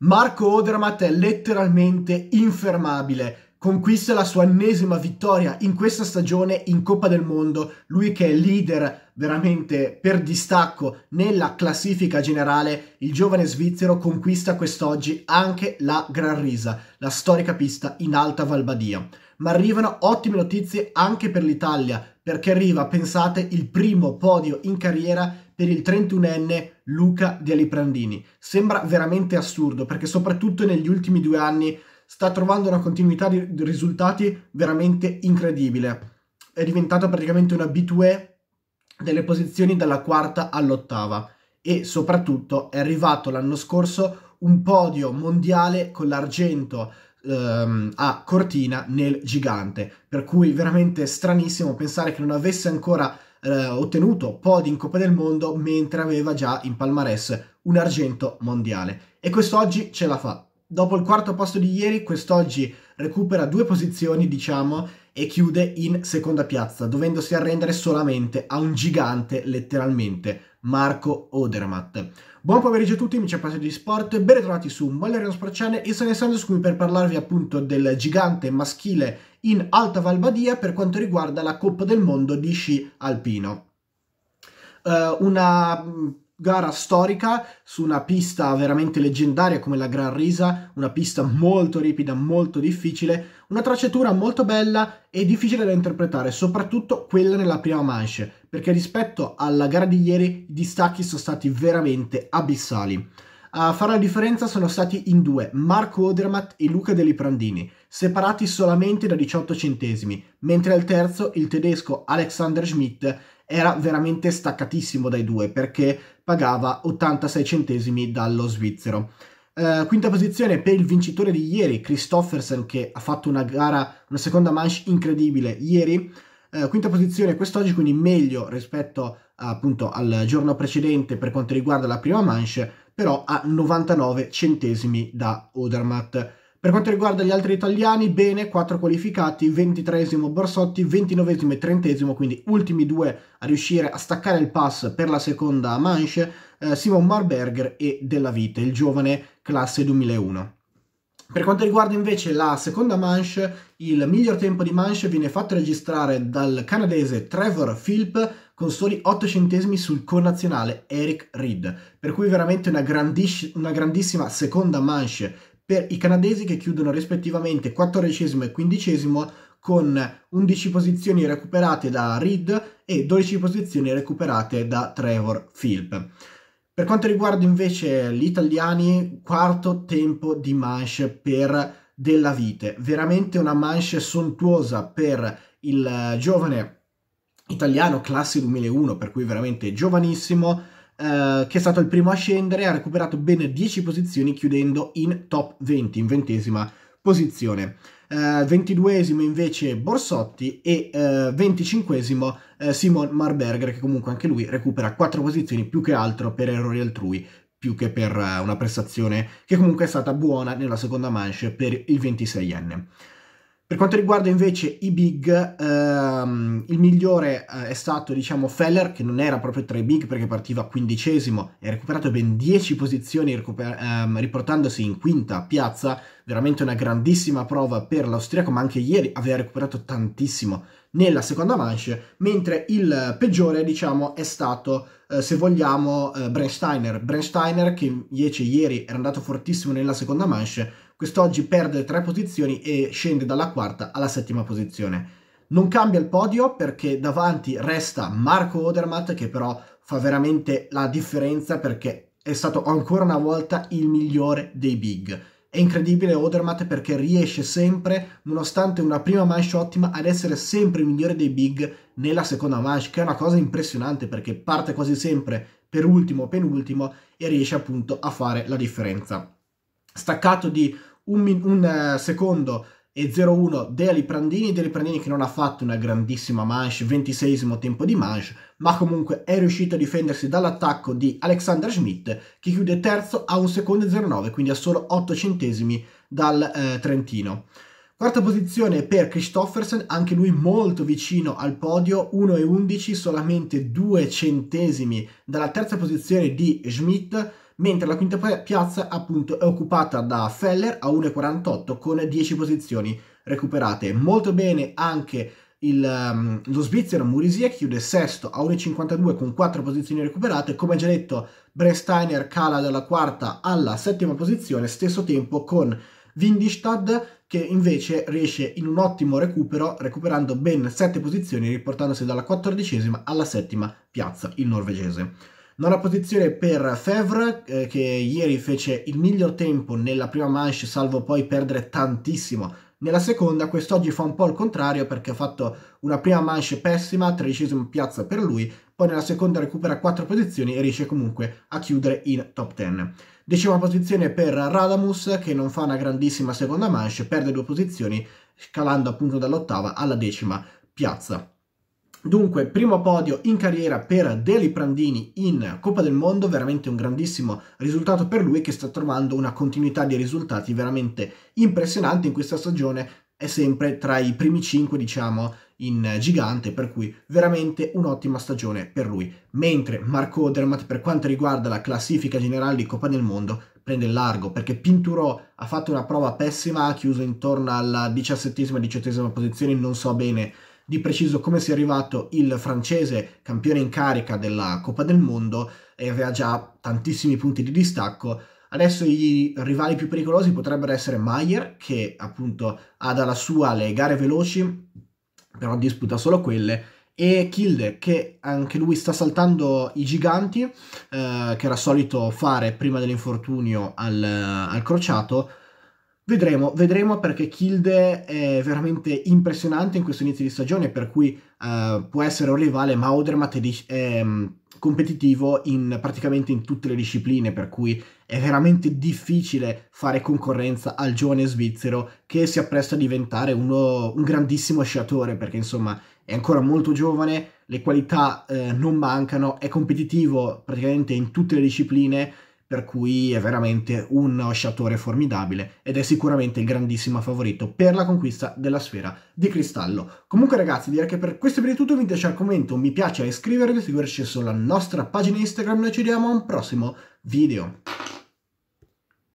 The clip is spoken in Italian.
Marco Odermatt è letteralmente infermabile. Conquista la sua ennesima vittoria in questa stagione in Coppa del Mondo, lui che è leader veramente per distacco nella classifica generale, il giovane svizzero conquista quest'oggi anche la Gran Risa, la storica pista in Alta Valbadia. Ma arrivano ottime notizie anche per l'Italia, perché arriva, pensate, il primo podio in carriera per il 31enne Luca di Aliprandini. Sembra veramente assurdo perché soprattutto negli ultimi due anni sta trovando una continuità di risultati veramente incredibile. È diventato praticamente un abitué delle posizioni dalla quarta all'ottava e soprattutto è arrivato l'anno scorso un podio mondiale con l'argento ehm, a Cortina nel gigante, per cui veramente stranissimo pensare che non avesse ancora eh, ottenuto podi in Coppa del Mondo mentre aveva già in palmarès un argento mondiale. E quest'oggi ce la fa dopo il quarto posto di ieri, quest'oggi recupera due posizioni, diciamo, e chiude in seconda piazza, dovendosi arrendere solamente a un gigante, letteralmente, Marco Odermatt. Buon pomeriggio a tutti, amici appassionati di sport, ben ritrovati su Valeriano Sport Channel. Io sono Alessandro Scumi per parlarvi appunto del gigante maschile in Alta Valbadia per quanto riguarda la Coppa del Mondo di sci alpino. Uh, una gara storica su una pista veramente leggendaria come la Gran Risa, una pista molto ripida, molto difficile, una tracciatura molto bella e difficile da interpretare, soprattutto quella nella prima manche, perché rispetto alla gara di ieri i distacchi sono stati veramente abissali. A fare la differenza sono stati in due, Marco Odermatt e Luca Deliprandini, separati solamente da 18 centesimi, mentre al terzo il tedesco Alexander Schmidt era veramente staccatissimo dai due perché pagava 86 centesimi dallo svizzero. Uh, quinta posizione per il vincitore di ieri, Christoffersen, che ha fatto una gara, una seconda manche incredibile ieri. Uh, quinta posizione quest'oggi, quindi meglio rispetto uh, appunto al giorno precedente per quanto riguarda la prima manche però a 99 centesimi da Odermatt. Per quanto riguarda gli altri italiani, bene, 4 qualificati, 23 esimo Borsotti, 29 esimo e 30 esimo quindi ultimi due a riuscire a staccare il pass per la seconda manche, eh, Simon Marberger e Della Vite, il giovane classe 2001. Per quanto riguarda invece la seconda manche, il miglior tempo di manche viene fatto registrare dal canadese Trevor Philp con soli 8 centesimi sul connazionale Eric Reed, per cui veramente una, grandis- una grandissima seconda manche per i canadesi che chiudono rispettivamente 14 e 15 con 11 posizioni recuperate da Reed e 12 posizioni recuperate da Trevor Philp. Per quanto riguarda invece gli italiani, quarto tempo di manche per Della Vite, veramente una manche sontuosa per il eh, giovane italiano, classe 2001, per cui veramente giovanissimo, eh, che è stato il primo a scendere, ha recuperato ben 10 posizioni chiudendo in top 20, in ventesima posizione. Eh, 22 invece Borsotti e eh, 25 eh, Simon Marberger che comunque anche lui recupera 4 posizioni più che altro per errori altrui più che per eh, una prestazione che comunque è stata buona nella seconda manche per il 26enne. Per quanto riguarda invece i big, ehm, il migliore eh, è stato diciamo Feller, che non era proprio tra i big perché partiva quindicesimo e ha recuperato ben 10 posizioni recuper- ehm, riportandosi in quinta piazza, veramente una grandissima prova per l'austriaco, ma anche ieri aveva recuperato tantissimo nella seconda manche, mentre il peggiore diciamo è stato, eh, se vogliamo, eh, Brensteiner. Brensteiner che invece ieri era andato fortissimo nella seconda manche, Quest'oggi perde tre posizioni e scende dalla quarta alla settima posizione. Non cambia il podio perché davanti resta Marco Odermatt che però fa veramente la differenza perché è stato ancora una volta il migliore dei big. È incredibile Odermatt perché riesce sempre, nonostante una prima manche ottima, ad essere sempre il migliore dei big nella seconda manche, che è una cosa impressionante perché parte quasi sempre per ultimo o penultimo e riesce appunto a fare la differenza staccato di un, min- un eh, secondo e 0-1 Deli Prandini, Deli Prandini che non ha fatto una grandissima manche, 26 tempo di manche, ma comunque è riuscito a difendersi dall'attacco di Alexander Schmidt che chiude terzo a 1 secondo e 0-9, quindi a solo 8 centesimi dal eh, Trentino. Quarta posizione per Christoffersen, anche lui molto vicino al podio, 1,11, solamente 2 centesimi dalla terza posizione di Schmidt, mentre la quinta piazza appunto è occupata da Feller a 1,48 con 10 posizioni recuperate. Molto bene anche il, um, lo svizzero Murisia chiude sesto a 1,52 con 4 posizioni recuperate. Come già detto, Brensteiner cala dalla quarta alla settima posizione, stesso tempo con Windistad che invece riesce in un ottimo recupero, recuperando ben 7 posizioni, riportandosi dalla quattordicesima alla settima piazza il norvegese. Nona posizione per Fevre eh, che ieri fece il miglior tempo nella prima manche salvo poi perdere tantissimo nella seconda, quest'oggi fa un po' il contrario perché ha fatto una prima manche pessima, tredicesima piazza per lui, poi nella seconda recupera quattro posizioni e riesce comunque a chiudere in top 10. Decima posizione per Radamus che non fa una grandissima seconda manche, perde due posizioni scalando appunto dall'ottava alla decima piazza. Dunque, primo podio in carriera per Deli Prandini in Coppa del Mondo, veramente un grandissimo risultato per lui che sta trovando una continuità di risultati veramente impressionante in questa stagione, è sempre tra i primi cinque, diciamo, in gigante, per cui veramente un'ottima stagione per lui. Mentre Marco Odermatt, per quanto riguarda la classifica generale di Coppa del Mondo, prende il largo perché Pinturò ha fatto una prova pessima, ha chiuso intorno alla diciassettesima, diciottesima posizione, non so bene di preciso come sia arrivato il francese campione in carica della Coppa del Mondo e aveva già tantissimi punti di distacco. Adesso i rivali più pericolosi potrebbero essere Maier, che appunto ha dalla sua le gare veloci, però disputa solo quelle, e Kilde, che anche lui sta saltando i giganti, eh, che era solito fare prima dell'infortunio al, al crociato, Vedremo, vedremo perché Kilde è veramente impressionante in questo inizio di stagione, per cui uh, può essere un rivale, ma Odermatt è, um, competitivo in, praticamente in tutte le discipline, per cui è veramente difficile fare concorrenza al giovane svizzero che si appresta a diventare uno, un grandissimo sciatore, perché insomma è ancora molto giovane, le qualità eh, non mancano, è competitivo praticamente in tutte le discipline per cui è veramente un osciatore formidabile ed è sicuramente il grandissimo favorito per la conquista della sfera di cristallo. Comunque ragazzi direi che per questo è tutto, vi piace al commento, un mi piace, iscrivervi, seguirci sulla nostra pagina Instagram, noi ci vediamo a un prossimo video.